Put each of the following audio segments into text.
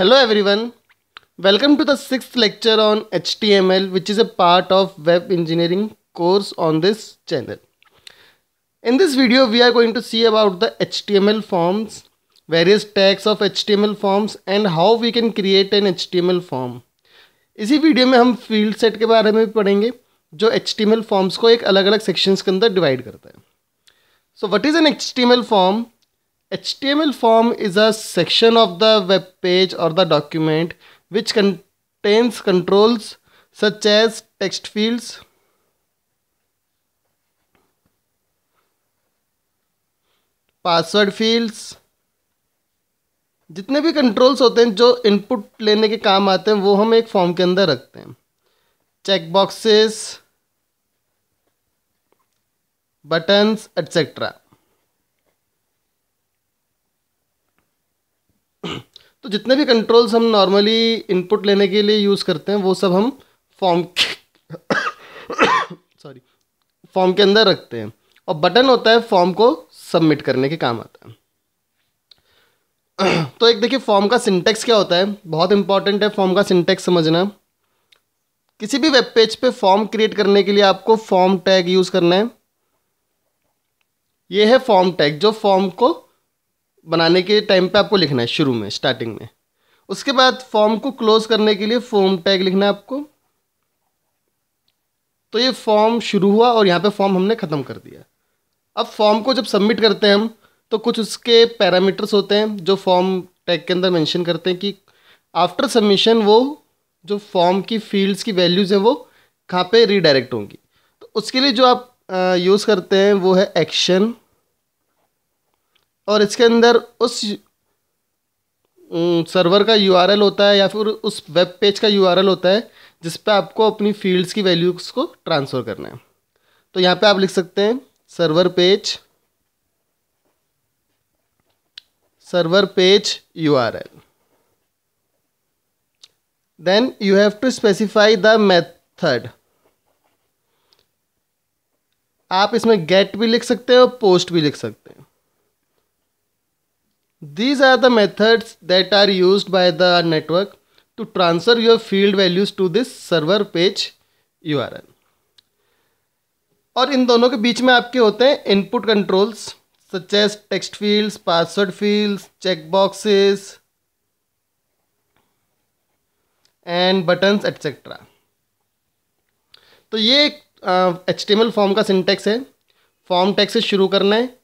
Hello everyone. Welcome to the sixth lecture on HTML which is a part of web engineering course on this channel. In this video we are going to see about the HTML forms, various tags of HTML forms and how we can create an HTML form. इसी video में हम field set के बारे में भी पढ़ेंगे जो HTML forms को एक अलग अलग सेक्शंस के अंदर डिवाइड करता है so what is an HTML form HTML form is a section of the web page or the document which contains controls such as text fields, password fields जितने भी कंट्रोल्स होते हैं जो इनपुट लेने के काम आते हैं वो हम एक फॉर्म के अंदर रखते हैं चेक बॉक्सेस बटन्स एट्सेट्रा तो जितने भी कंट्रोल्स हम नॉर्मली इनपुट लेने के लिए यूज़ करते हैं वो सब हम फॉर्म सॉरी फॉर्म के अंदर रखते हैं और बटन होता है फॉर्म को सबमिट करने के काम आता है तो एक देखिए फॉर्म का सिंटेक्स क्या होता है बहुत इंपॉर्टेंट है फॉर्म का सिंटेक्स समझना किसी भी वेब पेज पे फॉर्म क्रिएट करने के लिए आपको फॉर्म टैग यूज़ करना है ये है फॉर्म टैग जो फॉर्म को बनाने के टाइम पे आपको लिखना है शुरू में स्टार्टिंग में उसके बाद फॉर्म को क्लोज करने के लिए फॉर्म टैग लिखना है आपको तो ये फॉर्म शुरू हुआ और यहाँ पे फॉर्म हमने ख़त्म कर दिया अब फॉर्म को जब सबमिट करते हैं हम तो कुछ उसके पैरामीटर्स होते हैं जो फॉर्म टैग के अंदर मेंशन करते हैं कि आफ्टर सबमिशन वो जो फॉर्म की फील्ड्स की वैल्यूज़ हैं वो कहाँ पे रीडायरेक्ट होंगी तो उसके लिए जो आप यूज़ करते हैं वो है एक्शन और इसके अंदर उस सर्वर का यू होता है या फिर उस वेब पेज का यू होता है जिस पर आपको अपनी फील्ड्स की वैल्यूज़ को ट्रांसफ़र करना है तो यहाँ पे आप लिख सकते हैं server page server page you then you have to specify the method आप इसमें गेट भी लिख सकते हैं और पोस्ट भी लिख सकते हैं These are the methods that are used by the network to transfer your field values to this server page URL. और इन दोनों के बीच में आपके होते हैं input controls such as text fields password fields check boxes and buttons etcetera तो ये H T form का सिंटेक्स है फॉर्म टैक्स से शुरू करना है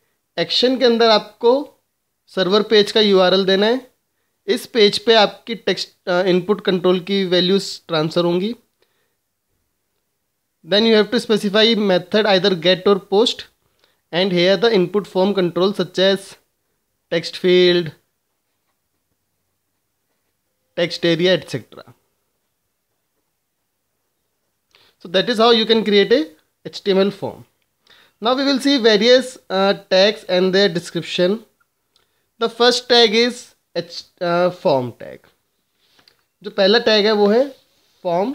एक्शन के अंदर आपको सर्वर पेज का यूआरएल देना है इस पेज पे आपकी टेक्स्ट इनपुट कंट्रोल की वैल्यूज ट्रांसफर होंगी then you have to specify method either get और post and here are the input form control such as text field text area etcetera so that is how you can create a H form now we will see various tags and the description the first tag is H form tag जो पहला tag है वो है form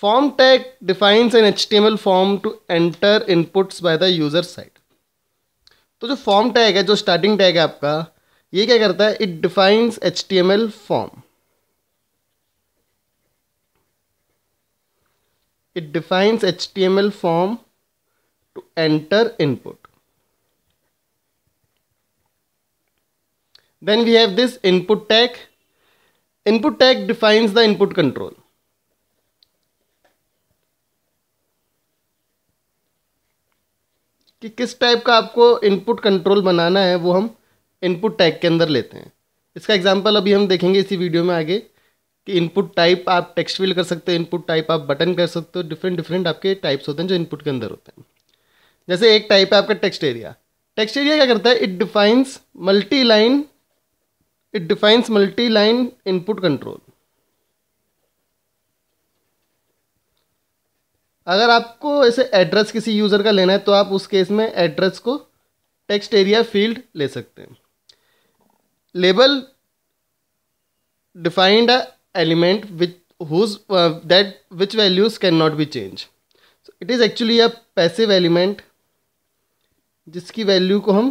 form tag defines an H T M L form to enter inputs by the user side तो जो form tag है जो starting tag है आपका ये क्या करता है it defines H T M L form it defines HTML form to enter input. Then we have this input tag. Input tag defines the input control. कि किस टाइप का आपको इनपुट कंट्रोल बनाना है वो हम इनपुट टैग के अंदर लेते हैं इसका एग्जांपल अभी हम देखेंगे इसी वीडियो में आगे कि इनपुट टाइप आप टेक्स्ट फिल कर सकते हो इनपुट टाइप आप बटन कर सकते हो डिफरेंट डिफरेंट आपके टाइप्स होते हैं जो इनपुट के अंदर होते हैं जैसे एक टाइप है आपका टेक्स्ट एरिया टेक्स्ट एरिया क्या करता है it defines multi line it defines multi-line input control अगर आपको ऐसे एड्रेस किसी यूज़र का लेना है तो आप उस केस में एड्रेस को टेक्स्ट एरिया फील्ड ले सकते हैं label defined a element which whose that which values can not be change it is actually a passive element जिसकी वैल्यू को हम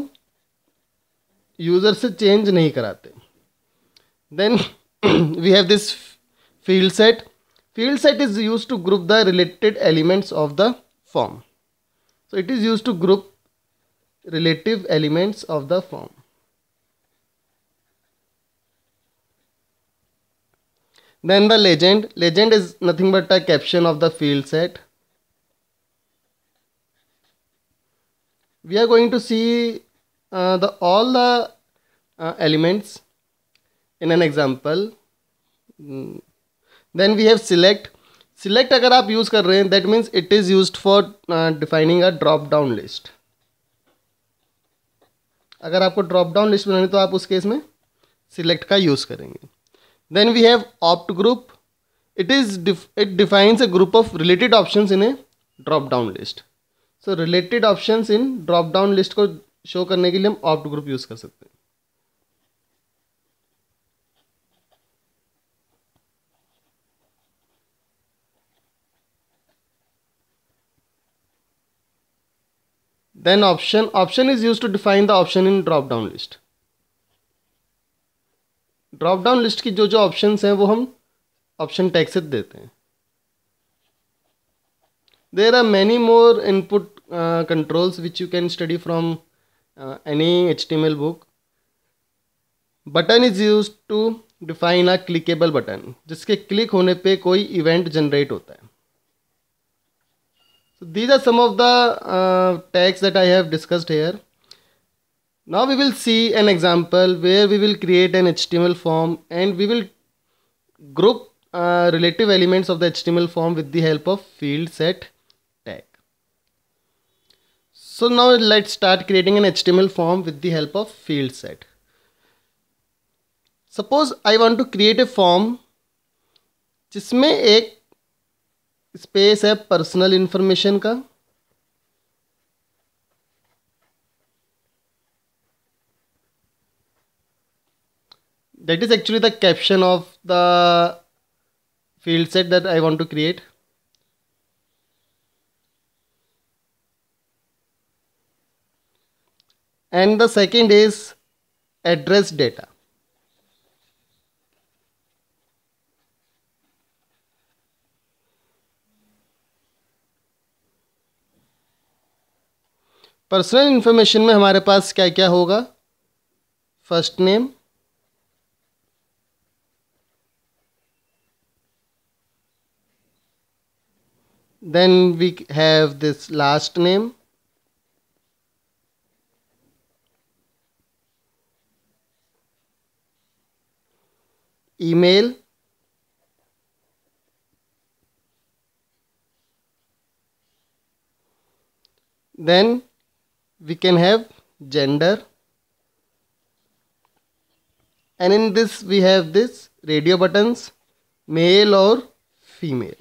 यूज़र से चेंज नहीं कराते then we have this field set field set is used to group the related elements of the form so it is used to group relative elements of the form then the legend legend is nothing but a caption of the field set we are going to see uh, the all the uh, elements in an example then we have select select अगर आप use कर रहे हैं that means it is use for defining a drop down list अगर आपको drop down list बनानी तो आप उस केस में सिलेक्ट का यूज करेंगे then we have opt group it is it defines a group of related option in a drop down list so related option in drop down list को show करने के लिए हम ऑप्ट ग्रुप यूज कर सकते हैं then option option is used to define the option in drop down list drop down list की जो जो options हैं वो हम option tag से देते हैं there are many more input uh, controls which you can study from uh, any html book button is used to define a clickable button जिसके click होने पे कोई event generate होता है these are some of the uh, tags that I have discussed here. Now we will see an example where we will create an HTML form and we will group uh, relative elements of the HTML form with the help of field set tag. So now let's start creating an HTML form with the help of field set. Suppose I want to create a form जिसमें एक space है personal information का that is actually the caption of the field set that I want to create and the second is address data personal information में हमारे पास क्या क्या होगा first name then we have this last name email then we can have gender and in this we have this radio buttons male or female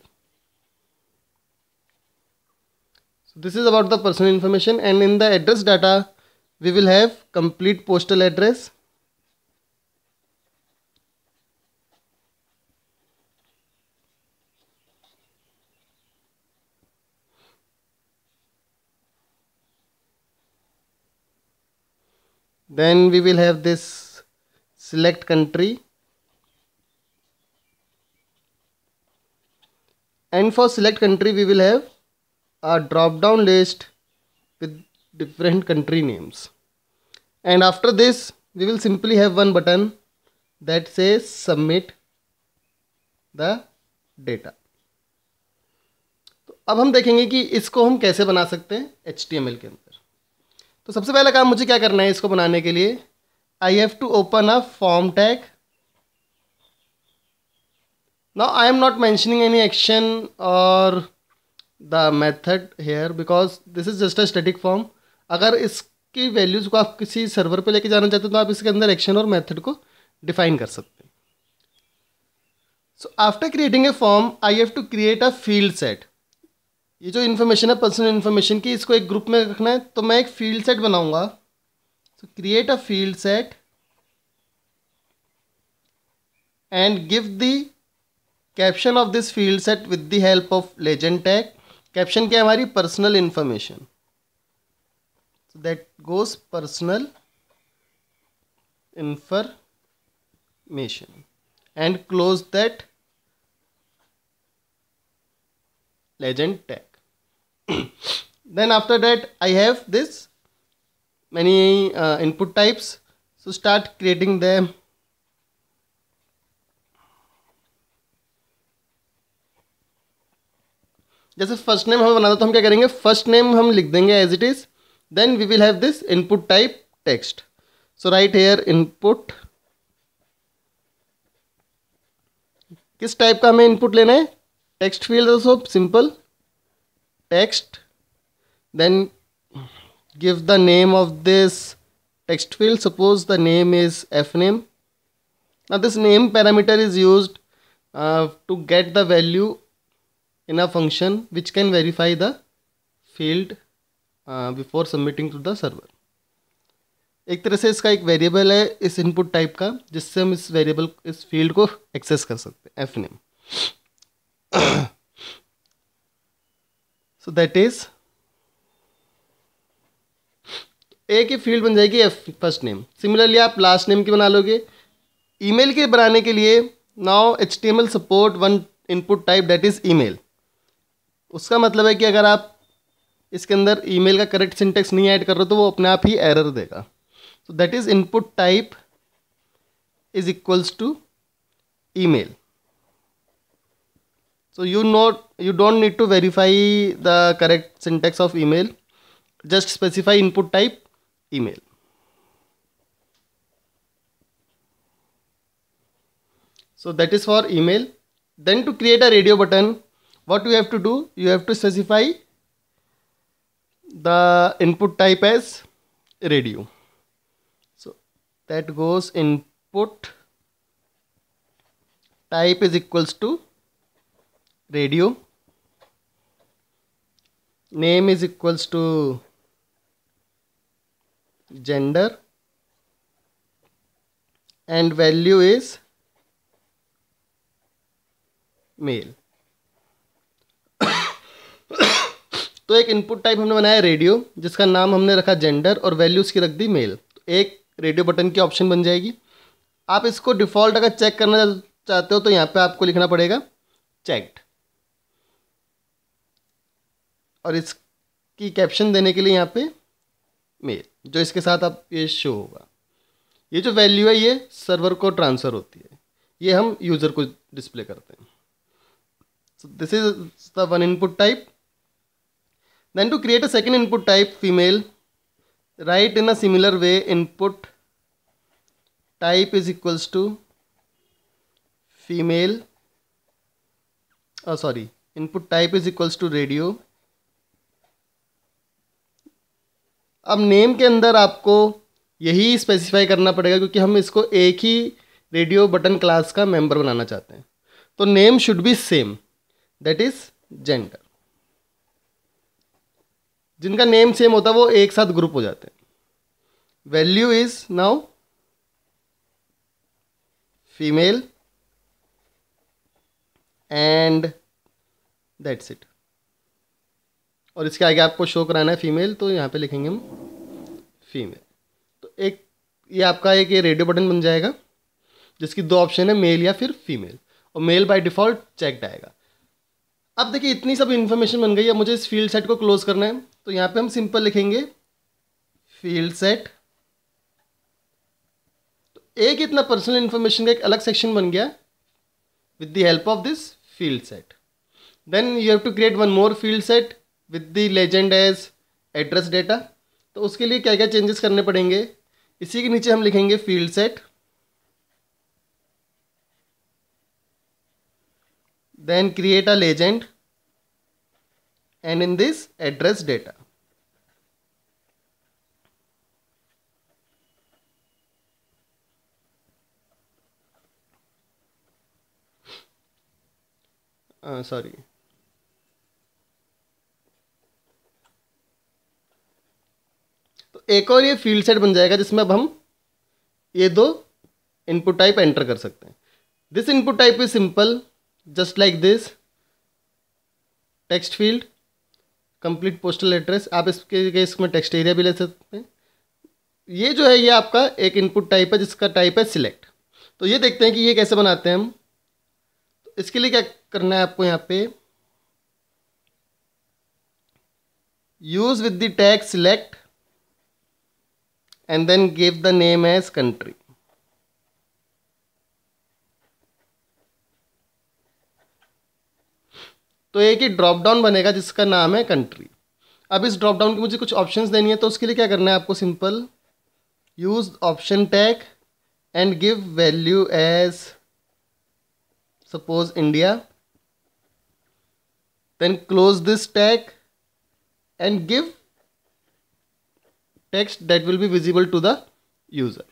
so this is about the personal information and in the address data we will have complete postal address then we will have this select country and for select country we will have a drop down list with different country names and after this we will simply have one button that says submit the data तो अब हम देखेंगे कि इसको हम कैसे बना सकते हैं एच के अंदर तो सबसे पहला काम मुझे क्या करना है इसको बनाने के लिए I have to open a form tag now I am not mentioning any action और the method here because this is just a static form अगर इसकी वैल्यूज़ को आप किसी सर्वर पर लेके जाना चाहते हो तो आप इसके अंदर एक्शन और मैथड को डिफाइन कर सकते हैं so after creating a form I have to create a field set ये जो इन्फॉर्मेशन है पर्सनल इन्फॉर्मेशन की इसको एक ग्रुप में रखना है तो मैं एक फील्ड सेट बनाऊंगा so create a field set and give the caption of this field set with the help of legend tag caption क्या हमारी personal information so that goes personal information and close that legend tag then after that I have this many uh, input types so start creating them जैसे first name हमें बनाना तो हम क्या करेंगे first name हम लिख देंगे as it is then we will have this input type text so right here input किस टाइप का हमें इनपुट लेना है text field so simple text then give the name of this text field suppose the name is fname now this name parameter is used uh, to get the value in a function which can verify the field uh, before submitting to the server एक तरह से इसका एक variable है इस input type का जिससे हम इस वेरिएबल इस फील्ड को एक्सेस कर सकते हैं F name so that is a key field बन जाएगी एफ फर्स्ट नेम सिमिलरली आप लास्ट नेम की बना लोगे ईमेल के बनाने के लिए now H T M L support one input type that is email उसका मतलब है कि अगर आप इसके अंदर ईमेल का करेक्ट सिंटेक्स नहीं ऐड कर रहे हो तो वो अपने आप ही एरर देगा that is input type is equals to email so you know you don't need to verify the correct syntax of email just specify input type email so that is for email then to create a radio button what you have to do you have to specify the input type as radio so that goes input type is equals to radio name is equals to gender and value is male तो एक input type हमने बनाया radio जिसका नाम हमने रखा gender और value उसकी रख दी मेल तो एक रेडियो बटन की ऑप्शन बन जाएगी आप इसको डिफ़ॉल्ट अगर चेक करना चाहते हो तो यहाँ पे आपको लिखना पड़ेगा चेक्ड और इसकी कैप्शन देने के लिए यहाँ पे मेल जो इसके साथ आप ये शो होगा ये जो वैल्यू है ये सर्वर को ट्रांसफ़र होती है ये हम यूज़र को डिस्प्ले करते हैं this is the one input type then to create a second input type female right in a similar way input type is equals to female sorry input type is equals to radio अब name के अंदर आपको यही specify करना पड़ेगा क्योंकि हम इसको एक ही रेडियो बटन क्लास का मेंबर बनाना चाहते हैं तो name should be same that is gender जिनका नेम सेम होता है वो एक साथ ग्रुप हो जाते हैं value is now female and that's it और इसके आगे आपको शो कराना है फीमेल तो यहाँ पे लिखेंगे हम फीमेल तो एक ये आपका एक ये रेडियो बटन बन जाएगा जिसकी दो ऑप्शन है मेल या फिर फीमेल और मेल बाय डिफ़ॉल्ट चेकड आएगा अब देखिए इतनी सब इन्फॉर्मेशन बन गई है मुझे इस फील्ड सेट को क्लोज करना है तो यहाँ पे हम सिंपल लिखेंगे फील्ड सेट तो एक इतना पर्सनल इन्फॉर्मेशन का एक अलग सेक्शन बन गया with the help of this field set then you have to create one more field set with the legend as address data तो उसके लिए क्या क्या चेंजेस करने पड़ेंगे इसी के नीचे हम लिखेंगे field set create a legend and in this address data sorry uh, तो एक और ये फील्ड सेट बन जाएगा जिसमें अब हम ये दो इनपुट टाइप एंटर कर सकते हैं this input type is simple just like this text field complete postal address आप इसके केस में टेक्स्ट एरिया भी ले सकते हैं ये जो है ये आपका एक इनपुट टाइप है जिसका टाइप है सिलेक्ट तो ये देखते हैं कि ये कैसे बनाते हैं हम तो इसके लिए क्या करना है आपको यहाँ पे use with the tag select and then give the name as country. तो एक ही ड्रॉप डाउन बनेगा जिसका नाम है कंट्री अब इस ड्रॉप डाउन की मुझे कुछ ऑप्शंस देनी है तो उसके लिए क्या करना है आपको simple use option tag and give value as suppose India then close this tag and give text that will be visible to the user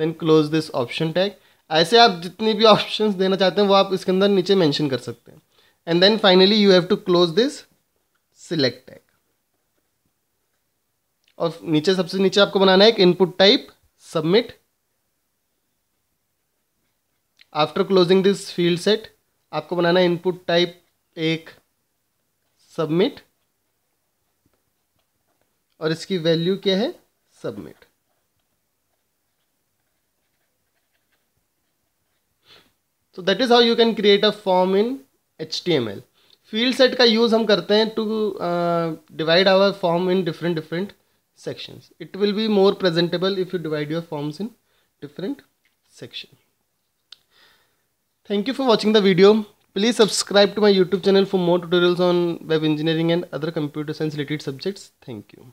then close this option tag ऐसे आप जितनी भी options देना चाहते हैं वो आप इसके अंदर नीचे mention कर सकते हैं and then finally you have to close this select tag और नीचे सबसे नीचे आपको बनाना है एक input type submit after closing this field set आपको बनाना है इनपुट टाइप एक submit और इसकी वैल्यू क्या है submit so that is how you can create a form in H T M L field set का यूज हम करते हैं to divide our form in different different section it will be more presentable if you divide your forms in different section thank you for watching the video please subscribe to my YouTube channel for more tutorials on web engineering and other computer science related subjects thank you